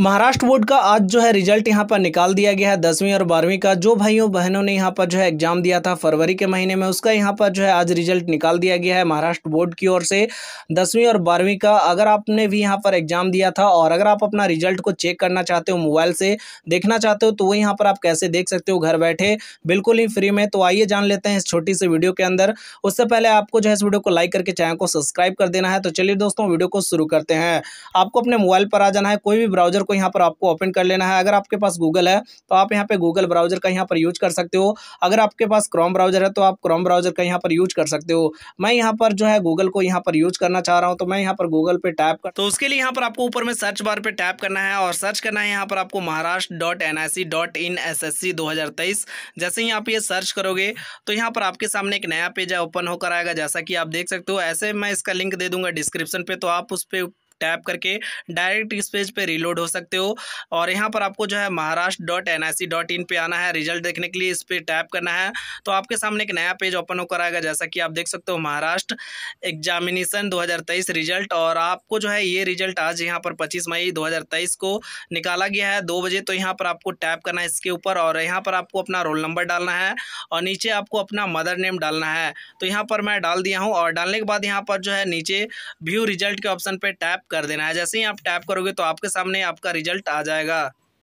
Maharashtra board का आज जो है रिजल्ट यहाँ पर निकाल दिया गया है दसवीं और बारहवीं का जो भाइयों बहनों ने यहाँ पर जो है एग्जाम दिया था फरवरी के महीने में उसका यहाँ पर जो है आज रिजल्ट निकाल दिया गया है महाराष्ट्र बोर्ड की ओर से दसवीं और बारहवीं का अगर आपने भी यहाँ पर एग्जाम दिया था और अगर आप अपना रिजल्ट को चेक करना चाहते हो मोबाइल से देखना चाहते हो तो वो यहाँ पर आप कैसे देख सकते हो घर बैठे बिल्कुल ही फ्री में तो आइए जान लेते हैं इस छोटी सी वीडियो के अंदर उससे पहले आपको जो है इस वीडियो को लाइक करके चैनल को सब्सक्राइब कर देना है तो चलिए दोस्तों वीडियो को शुरू करते हैं आपको अपने मोबाइल पर आ जाना है कोई भी ब्राउजर को यहाँ पर आपको ओपन कर लेना है अगर आपके पास गूगल है तो आप यहाँ पे गूगल ब्राउजर का यहाँ पर यूज कर सकते हो अगर आपके पास क्रोम ब्राउजर है तो आप क्रोम ब्राउजर का यहाँ पर यूज कर सकते हो मैं यहाँ पर जो है गूगल को यहाँ पर यूज करना चाह रहा हूँ तो मैं यहाँ पर गूगल पे टैप कर तो उसके लिए यहाँ पर आपको ऊपर में सर्च बार पे टैप करना है और सर्च करना है यहाँ पर आपको Maharashtra dot N I C dot in S S C दो हज़ार तेईस जैसे ही आप ये सर्च करोगे तो यहाँ पर आपके सामने एक नया पेज ओपन होकर आएगा जैसा कि आप देख सकते हो ऐसे मैं इसका लिंक दे दूंगा डिस्क्रिप्शन पे तो आप उस पर टैप करके डायरेक्ट इस पेज पे रीलोड हो सकते हो और यहाँ पर आपको जो है Maharashtra dot N I C dot in पर आना है रिजल्ट देखने के लिए इस पर टैप करना है तो आपके सामने एक नया पेज ओपन होकर आएगा जैसा कि आप देख सकते हो महाराष्ट्र एग्जामिनेशन दो रिजल्ट और आपको जो है ये रिजल्ट आज यहाँ पर पच्चीस मई दो को निकाला गया है दो बजे तो यहाँ पर आपको टैप करना है इसके ऊपर और यहाँ पर आपको अपना रोल नंबर डालना है और नीचे आपको अपना मदर नेम डालना है तो यहाँ पर मैं डाल दिया हूँ और डालने के बाद यहाँ पर जो है नीचे व्यू रिजल्ट के ऑप्शन पर टैप कर देना है जैसे ही आप टैप करोगे तो आपके सामने आपका रिजल्ट आ जाएगा